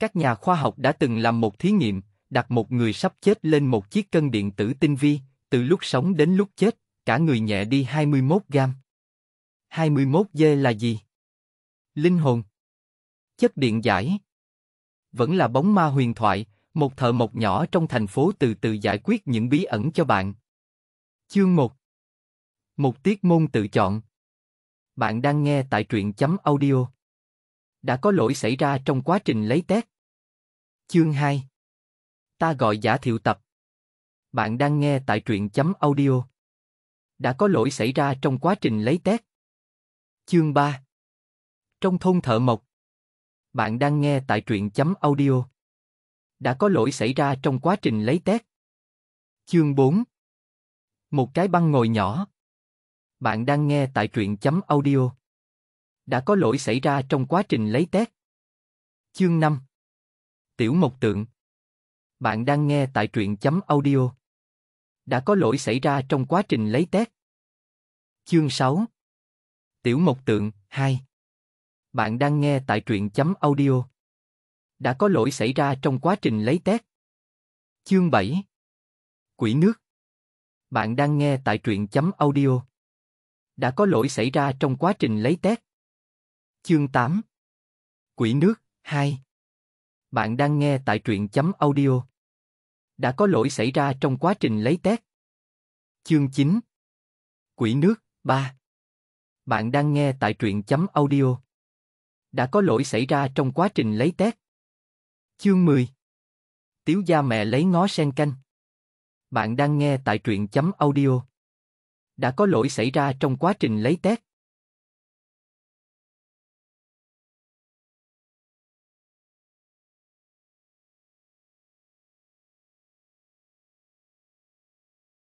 Các nhà khoa học đã từng làm một thí nghiệm, đặt một người sắp chết lên một chiếc cân điện tử tinh vi, từ lúc sống đến lúc chết, cả người nhẹ đi 21 gram. 21 g là gì? Linh hồn. Chất điện giải. Vẫn là bóng ma huyền thoại, một thợ mộc nhỏ trong thành phố từ từ giải quyết những bí ẩn cho bạn. Chương 1 Một tiết môn tự chọn Bạn đang nghe tại truyện chấm audio. Đã có lỗi xảy ra trong quá trình lấy test, Chương 2 Ta gọi giả thiệu tập Bạn đang nghe tại truyện chấm audio Đã có lỗi xảy ra trong quá trình lấy test Chương 3 Trong thôn thợ mộc Bạn đang nghe tại truyện chấm audio Đã có lỗi xảy ra trong quá trình lấy test Chương 4 Một cái băng ngồi nhỏ Bạn đang nghe tại truyện chấm audio Đã có lỗi xảy ra trong quá trình lấy test Chương 5 Tiểu Mộc Tượng Bạn đang nghe tại truyện chấm audio Đã có lỗi xảy ra trong quá trình lấy test Chương 6 Tiểu Mộc Tượng 2 Bạn đang nghe tại truyện chấm audio Đã có lỗi xảy ra trong quá trình lấy test Chương 7 Quỷ nước Bạn đang nghe tại truyện chấm audio Đã có lỗi xảy ra trong quá trình lấy test Chương 8 Quỷ nước 2 bạn đang nghe tại truyện chấm audio. Đã có lỗi xảy ra trong quá trình lấy test. Chương 9 Quỷ nước 3 Bạn đang nghe tại truyện chấm audio. Đã có lỗi xảy ra trong quá trình lấy test. Chương 10 Tiếu gia mẹ lấy ngó sen canh. Bạn đang nghe tại truyện chấm audio. Đã có lỗi xảy ra trong quá trình lấy test.